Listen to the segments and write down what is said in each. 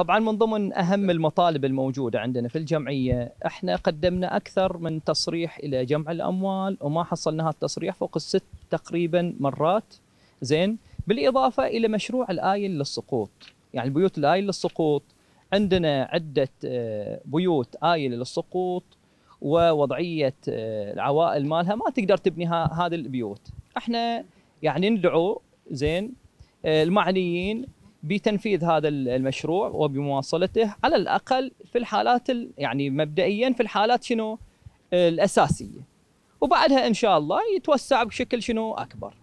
طبعا من ضمن اهم المطالب الموجوده عندنا في الجمعيه احنا قدمنا اكثر من تصريح الى جمع الاموال وما حصلنا هذا التصريح فوق الست تقريبا مرات زين بالاضافه الى مشروع الايل للسقوط يعني البيوت الايل للسقوط عندنا عده آه، بيوت ايل للسقوط ووضعيه آه، العوائل مالها ما تقدر تبني هذه البيوت احنا يعني ندعو زين آه، المعنيين بتنفيذ هذا المشروع وبمواصلته على الاقل في الحالات يعني مبدئيا في الحالات شنو الاساسيه وبعدها ان شاء الله يتوسع بشكل شنو اكبر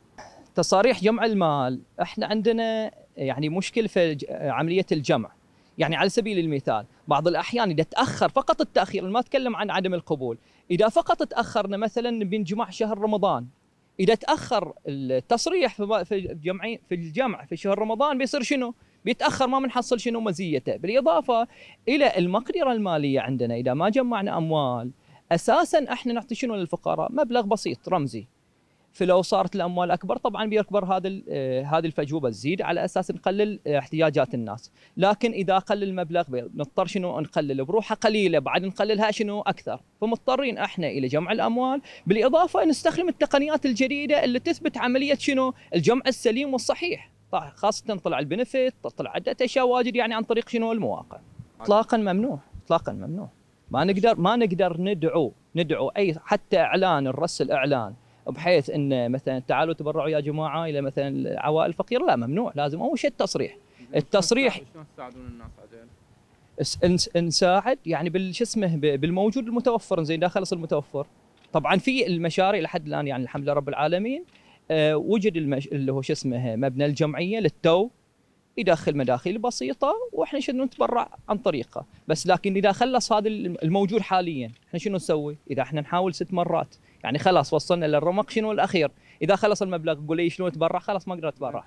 تصاريح جمع المال احنا عندنا يعني مشكله في عمليه الجمع يعني على سبيل المثال بعض الاحيان اذا تاخر فقط التاخير ما اتكلم عن عدم القبول اذا فقط تاخرنا مثلا بنجمع شهر رمضان اذا تاخر التصريح في الجمعيه في الجمع في شهر رمضان بيصير شنو؟ بيتاخر ما بنحصل شنو مزيته، بالاضافه الى المقدره الماليه عندنا اذا ما جمعنا اموال اساسا احنا نعطي شنو للفقراء؟ مبلغ بسيط رمزي فلو صارت الاموال اكبر طبعا بيكبر هذا آه، هذه الفجوبه تزيد على اساس نقلل آه، احتياجات الناس لكن اذا قل المبلغ نضطر شنو نقلل بروحه قليله بعد نقللها شنو اكثر فمضطرين احنا الى جمع الاموال بالاضافه نستخدم التقنيات الجديده اللي تثبت عمليه شنو الجمع السليم والصحيح طيب، خاصه طلع البنفيت طلع عده اشياء واجد يعني عن طريق شنو المواقع اطلاقا ممنوع اطلاقا ممنوع ما نقدر ما نقدر ندعو ندعو اي حتى اعلان الرس الاعلان بحيث ان مثلا تعالوا تبرعوا يا جماعه الى مثلا العوائل الفقيره لا ممنوع لازم اول شيء التصريح التصريح شلون تساعدون الناس بعدين؟ نساعد يعني بالش اسمه بالموجود المتوفر زين لا خلص المتوفر طبعا في المشاريع لحد الان يعني الحمد لله رب العالمين أه وجد المش... اللي هو شو اسمه مبنى الجمعيه للتو يدخل مداخيل بسيطه واحنا شنو نتبرع عن طريقه بس لكن اذا خلص هذا الموجود حاليا احنا شنو نسوي اذا احنا نحاول ست مرات يعني خلاص وصلنا للرمق شنو الاخير اذا خلص المبلغ يقول لي شنو اتبرع خلاص ما اقدر اتبرع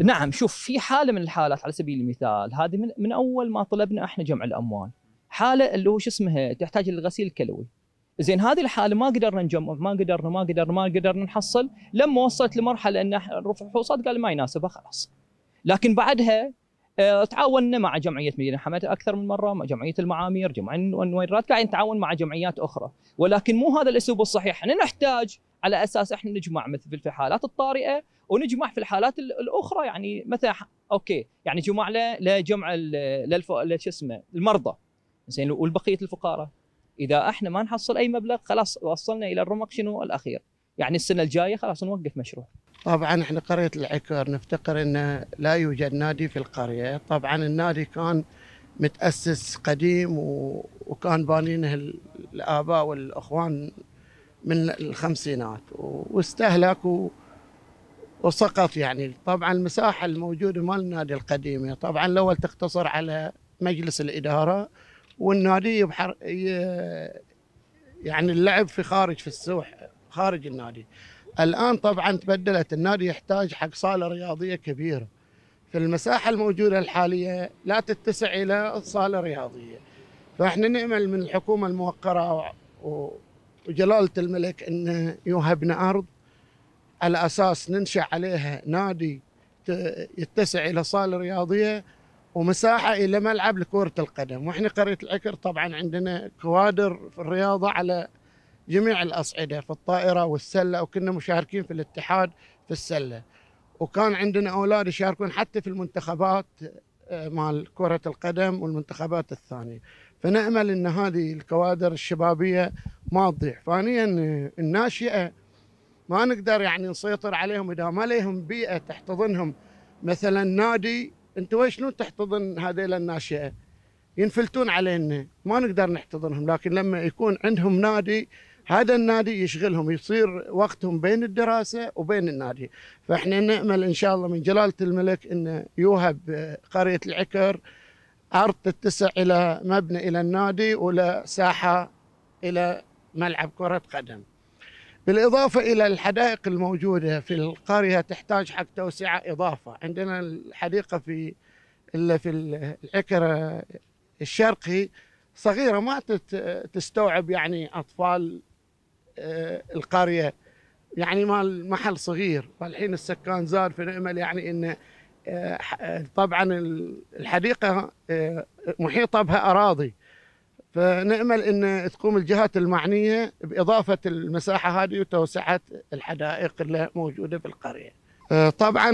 نعم شوف في حاله من الحالات على سبيل المثال هذه من, من اول ما طلبنا احنا جمع الاموال حاله اللي هو شو اسمها تحتاج للغسيل الكلوي زين هذه الحاله ما قدرنا نجمع ما قدرنا ما قدرنا ما قدرنا نحصل لما وصلت لمرحله ان رفع حوصات قال ما يناسبها خلاص لكن بعدها آه، تعاوننا مع جمعيه مدينه حمد اكثر من مره، مع جمعيه المعامير، جمعيه النويرات، قاعدين نتعاون مع جمعيات اخرى، ولكن مو هذا الاسلوب الصحيح، احنا نحتاج على اساس احنا نجمع مثل في الحالات الطارئه ونجمع في الحالات الاخرى يعني مثلا اوكي يعني جمع لجمع شو اسمه المرضى زين والبقيه الفقراء اذا احنا ما نحصل اي مبلغ خلاص وصلنا الى الرمق شنو الاخير يعني السنه الجايه خلاص نوقف مشروع طبعا احنا قريه العكر نفتقر انه لا يوجد نادي في القريه طبعا النادي كان متاسس قديم وكان بانينه الاباء والاخوان من الخمسينات واستهلك وسقط يعني طبعا المساحه الموجوده مال النادي القديمه طبعا الاول تقتصر على مجلس الاداره والنادي يبحر يعني اللعب في خارج في السوح خارج النادي الآن طبعا تبدلت النادي يحتاج حق صالة رياضية كبيرة فالمساحة الموجودة الحالية لا تتسع إلى صالة رياضية فإحنا نأمل من الحكومة الموقرة وجلالة الملك أن يوهبنا أرض على أساس ننشأ عليها نادي يتسع إلى صالة رياضية ومساحة إلى ملعب لكرة القدم وإحنا قرية العكر طبعا عندنا كوادر في الرياضة على جميع الأصعدة في الطائرة والسلة وكنا مشاركين في الاتحاد في السلة وكان عندنا أولاد يشاركون حتى في المنتخبات آه، مال كرة القدم والمنتخبات الثانية فنأمل أن هذه الكوادر الشبابية ما تضيع ثانيا الناشئة ما نقدر يعني نسيطر عليهم إذا ما لهم بيئة تحتضنهم مثلا نادي أنتوا ويش شلون تحتضن هذه الناشئة ينفلتون علينا ما نقدر نحتضنهم لكن لما يكون عندهم نادي هذا النادي يشغلهم يصير وقتهم بين الدراسه وبين النادي فاحنا نامل ان شاء الله من جلاله الملك ان يوهب آه، قريه العكر ارض تتسع الى مبنى الى النادي ولا ساحه الى ملعب كره قدم بالإضافة إلى الحدائق الموجودة في القرية تحتاج حق توسعة إضافة عندنا الحديقة في في العكر آه، الشرقي صغيرة ما آه، تستوعب يعني أطفال آه، القريه يعني مال محل صغير فالحين السكان زاد فنأمل يعني ان آه، طبعا الحديقه آه، محيطه بها اراضي فنأمل ان تقوم الجهات المعنيه باضافه المساحه هذه وتوسعه الحدائق اللي موجوده في القريه. طبعا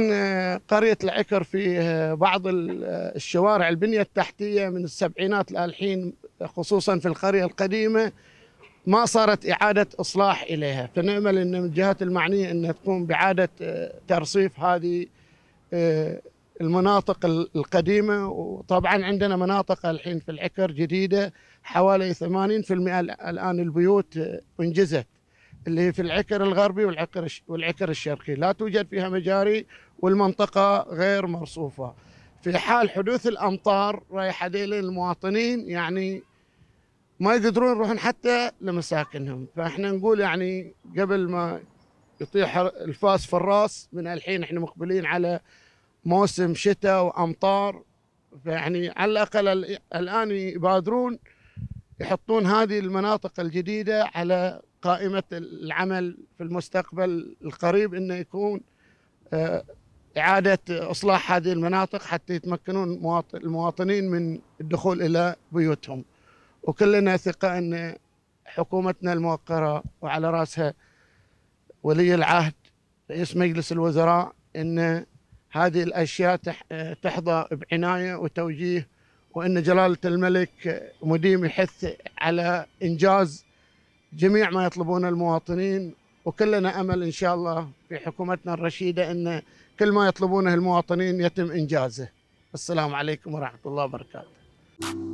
قريه العكر في بعض الشوارع البنيه التحتيه من السبعينات للحين خصوصا في القريه القديمه ما صارت إعادة إصلاح إليها فنأمل أن الجهات المعنية أنها تقوم بإعادة آه، ترصيف هذه آه، المناطق القديمة وطبعا عندنا مناطق الحين في العكر جديدة حوالي 80% الآن البيوت آه، انجزت اللي هي في العكر الغربي والعكر والعكر الشرقي لا توجد فيها مجاري والمنطقة غير مرصوفة في حال حدوث الأمطار رايح للمواطنين المواطنين يعني ما يقدرون يروحون حتى لمساكنهم فاحنا نقول يعني قبل ما يطيح الفاس في الراس من الحين احنا مقبلين على موسم شتاء وامطار فيعني على الاقل الان يبادرون يحطون هذه المناطق الجديده على قائمه العمل في المستقبل القريب انه يكون آه، اعاده اصلاح هذه المناطق حتى يتمكنون المواطنين من الدخول الى بيوتهم وكلنا ثقة أن حكومتنا الموقرة وعلى رأسها ولي العهد رئيس مجلس الوزراء أن هذه الأشياء تحظى بعناية وتوجيه وأن جلالة الملك مديم يحث على إنجاز جميع ما يطلبونه المواطنين وكلنا امل ان شاء الله في حكومتنا الرشيده ان كل ما يطلبونه المواطنين يتم انجازه. السلام عليكم ورحمه الله وبركاته.